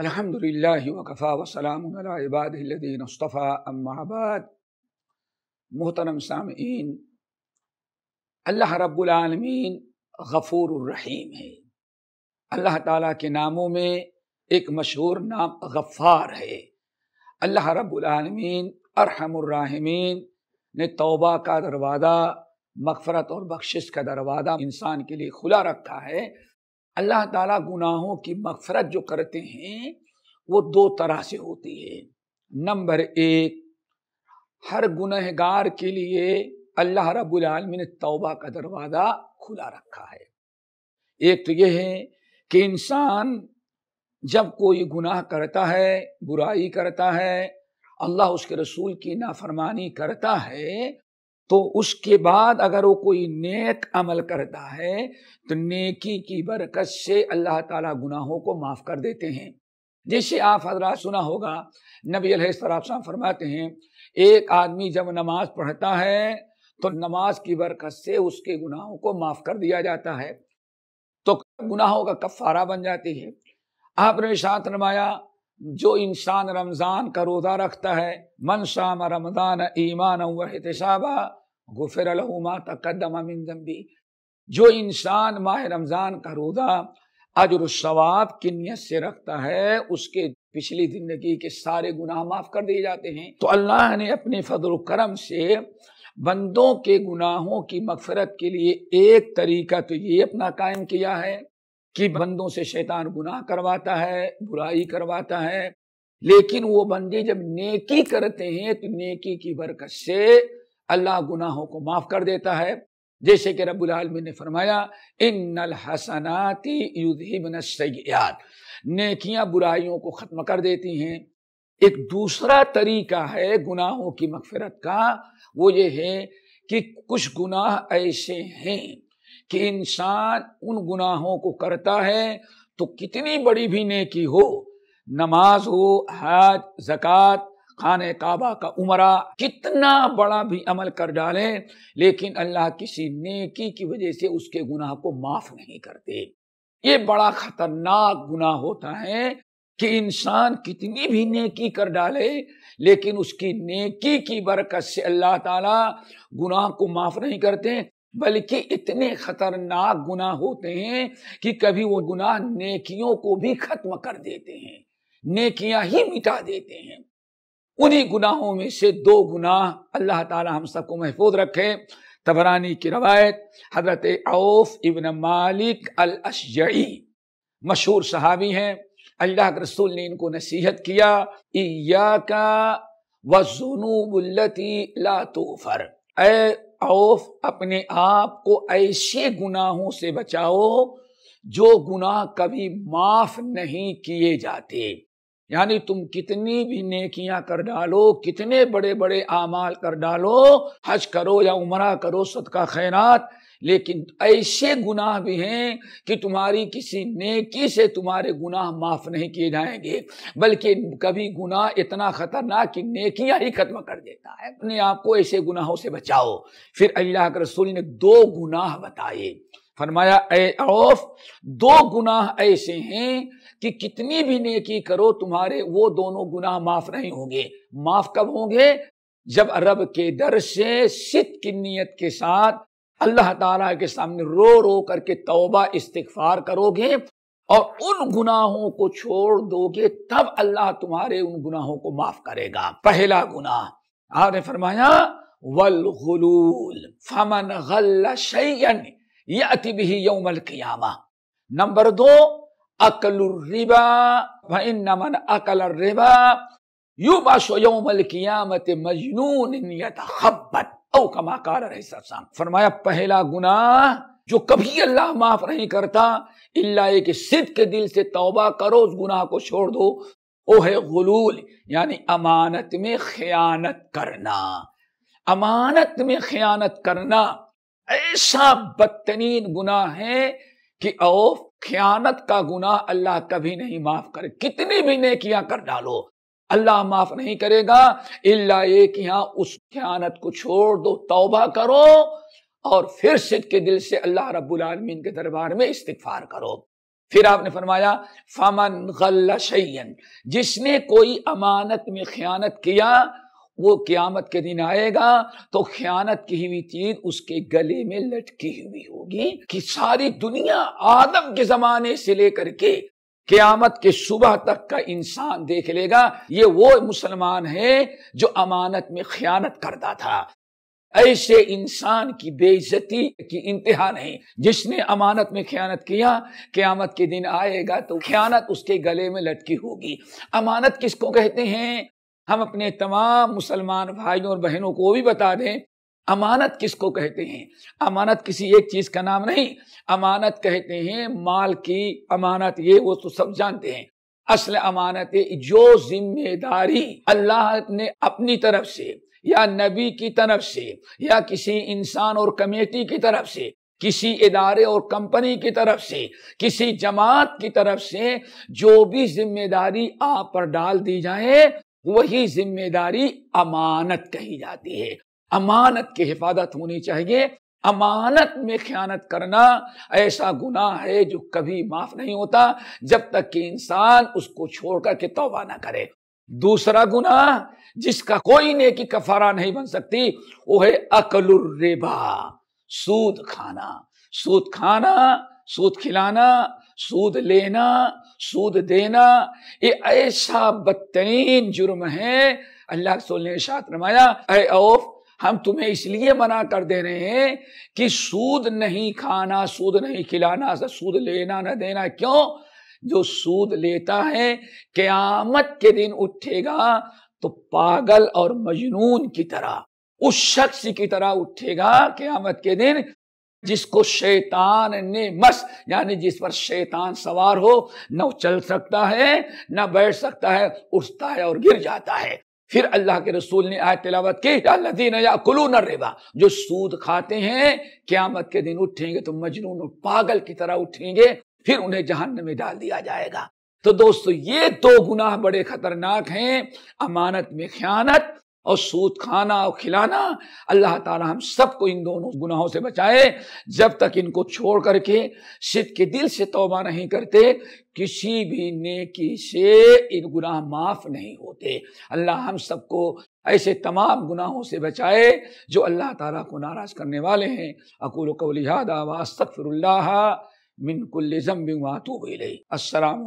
अलहमदिल्ला वकफ़ा वसलामबादीन मुस्तफ़ा अम्माबाद मोहतरम सामीन अल्लाह रब्लमीन गफ़ूररहीम है अल्लाह ताला के नामों में एक मशहूर नाम गफ़ार है अल्लाह रब्लमीन अरहमरहमीन ने तौबा का दरवाज़ा मगफरत और बख्शिश का दरवाज़ा इंसान के लिए खुला रखा है अल्लाह ताला गुनाहों की मफफरत जो करते हैं वो दो तरह से होती है नंबर एक हर गुनहगार के लिए अल्लाह रब्बुल आलमीन ने तौबा का दरवाज़ा खुला रखा है एक तो यह है कि इंसान जब कोई गुनाह करता है बुराई करता है अल्लाह उसके रसूल की नाफरमानी करता है तो उसके बाद अगर वो कोई नेक अमल करता है तो नेकी की बरकत से अल्लाह ताला गुनाहों को माफ़ कर देते हैं जैसे आप हजरा सुना होगा नबी अलैहिस्सलाम फरमाते हैं एक आदमी जब नमाज पढ़ता है तो नमाज की बरकत से उसके गुनाहों को माफ़ कर दिया जाता है तो गुनाहों का कफारा बन जाती है आपने साथ नमाया जो इंसान रमज़ान का रोज़ा रखता है शाम रमदान ईमान व एहतसाबा गुफर लहुमा तकदमा जो इंसान माह रमज़ान का रोज़ा अजर सवाब की नीयत से रखता है उसके पिछली ज़िंदगी के सारे गुनाह माफ़ कर दिए जाते हैं तो अल्लाह ने अपने फजल करम से बंदों के गुनाहों की मफरत के लिए एक तरीका तो ये अपना कायम किया है कि बंदों से शैतान गुनाह करवाता है बुराई करवाता है लेकिन वो बंदे जब नेकी करते हैं तो नेकी की बरकत से अल्लाह गुनाहों को माफ़ कर देता है जैसे कि रब्बुल आलमीन ने फरमाया इन हसनाती युधिबन सयाद नेकियां बुराइयों को ख़त्म कर देती हैं एक दूसरा तरीका है गुनाहों की मगफरत का वो ये है कि कुछ गुनाह ऐसे हैं कि इंसान उन गुनाहों को करता है तो कितनी बड़ी भी नेकी हो नमाज हो हज जक़ात खान काबा का उमरा कितना बड़ा भी अमल कर डाले लेकिन अल्लाह किसी नेकी की वजह से उसके गुनाह को माफ नहीं करते ये बड़ा खतरनाक गुनाह होता है कि इंसान कितनी भी नेकी कर डाले लेकिन उसकी नेकी की बरकत से अल्लाह ताला गुनाह को माफ नहीं करते बल्कि इतने खतरनाक गुनाह होते हैं कि कभी वो गुनाह नेकियों को भी खत्म कर देते हैं नेकियां ही मिटा देते हैं उन्हीं गुनाहों में से दो गुनाह अल्लाह ताला हम सबको महफूज रखे तबरानी की रवायत हजरत औफ इबन मालिक अल अशई मशहूर सहाबी हैं अल्लाह के रसूल ने इनको नसीहत किया इया का वजनूबुल्लती लातोफर ए औफ अपने आप को ऐसे गुनाहों से बचाओ जो गुनाह कभी माफ नहीं किए जाते यानी तुम कितनी भी नेकियां कर डालो कितने बड़े बड़े आमाल कर डालो हज करो या उमरा करो सदका खैरात लेकिन ऐसे गुनाह भी हैं कि तुम्हारी किसी नेकी से तुम्हारे गुनाह माफ नहीं किए जाएंगे बल्कि कभी गुनाह इतना खतरनाक कि नेकियां ही खत्म कर देता है अपने आप को ऐसे गुनाहों से बचाओ फिर अल्लाह के रसूल ने दो गुनाह बताए फरमाया ए औफ दो गुनाह ऐसे हैं कि कितनी भी नेकी करो तुम्हारे वो दोनों गुनाह माफ नहीं होंगे माफ कब होंगे जब रब के दर से सित की नीयत के साथ अल्लाह ताला के सामने रो रो करके तौबा इस्तफार करोगे और उन गुनाहों को छोड़ दोगे तब अल्लाह तुम्हारे उन गुनाहों को माफ करेगा पहला गुनाह आपने फरमाया वलगुलूल फमन गल्ला शैयन ये यौमल क्यामा नंबर दो अकल नमन अकल रिबा यू बाशो यौमल कियामत मजनून खब्बत फरमाया पहला गुना जो कभी अल्लाह माफ नहीं करता इल्ला एक सिद्ध के दिल से तौबा करो उस गुनाह को छोड़ दो वो है गुलूल यानी अमानत में खयानत करना अमानत में खयानत करना ऐसा बदतरीन गुना है कि औफ ख्यानत का गुना अल्लाह कभी नहीं माफ करे कितनी भी नेकियां कर डालो अल्लाह माफ नहीं करेगा इल्ला एक यहां उस ख्यानत को छोड़ दो तौबा करो और फिर सिद के दिल से अल्लाह रब्बुल आलमीन के दरबार में इस्तफार करो फिर आपने फरमाया फमन गल्ला शैयन जिसने कोई अमानत में खयानत किया वो क्यामत के दिन आएगा तो ख्यानत की हुई चीज उसके गले में लटकी हुई होगी कि सारी दुनिया आदम के जमाने से लेकर के क्यामत के सुबह तक का इंसान देख लेगा ये वो मुसलमान है जो अमानत में ख्यानत करता था ऐसे इंसान की बेइज्जती की इंतहा नहीं जिसने अमानत में ख्यानत किया क्यामत के दिन आएगा तो ख्यानत उसके गले में लटकी होगी अमानत किसको कहते हैं हम अपने तमाम मुसलमान भाइयों और बहनों को भी बता दें अमानत किसको कहते हैं अमानत किसी एक चीज़ का नाम नहीं अमानत कहते हैं माल की अमानत ये वो तो सब जानते हैं असल अमानत जो जिम्मेदारी अल्लाह ने अपनी तरफ से या नबी की तरफ से या किसी इंसान और कमेटी की तरफ से किसी इदारे और कंपनी की तरफ से किसी जमात की तरफ से जो भी जिम्मेदारी आप पर डाल दी जाए वही जिम्मेदारी अमानत कही जाती है अमानत की हिफाजत होनी चाहिए अमानत में ख्यानत करना ऐसा गुनाह है जो कभी माफ नहीं होता जब तक कि इंसान उसको छोड़कर के तोबा ना करे दूसरा गुनाह जिसका कोई नेकी कफारा नहीं बन सकती वो है अकलुर्रेबा सूद खाना सूद खाना सूद खिलाना सूद लेना सूद देना ये ऐसा बदतरीन जुर्म है अल्लाह रसूल ने इशात रमाया अरे औफ हम तुम्हें इसलिए मना कर दे रहे हैं कि सूद नहीं खाना सूद नहीं खिलाना सूद लेना न देना क्यों जो सूद लेता है क्यामत के दिन उठेगा तो पागल और मजनून की तरह उस शख्स की तरह उठेगा क्यामत के दिन जिसको शैतान ने मस यानी जिस पर शैतान सवार हो न चल सकता है न बैठ सकता है उठता है और गिर जाता है फिर अल्लाह के रसूल ने आय तिलावत की लदीन या न रेबा जो सूद खाते हैं क्यामत के दिन उठेंगे तो मजनून और पागल की तरह उठेंगे फिर उन्हें जहन्न में डाल दिया जाएगा तो दोस्तों ये दो गुनाह बड़े खतरनाक हैं अमानत में ख्यानत और सूद खाना और खिलाना अल्लाह ताला हम सबको इन दोनों गुनाहों से बचाए जब तक इनको छोड़ करके सिद के दिल से तोबा नहीं करते किसी भी नेकी से इन गुनाह माफ नहीं होते अल्लाह हम सबको ऐसे तमाम गुनाहों से बचाए जो अल्लाह ताला को नाराज करने वाले हैं अकूल कौलिहादा वास्तफ़िरुल्लाह मिनकुल्लम बिंग वातू गई असलकम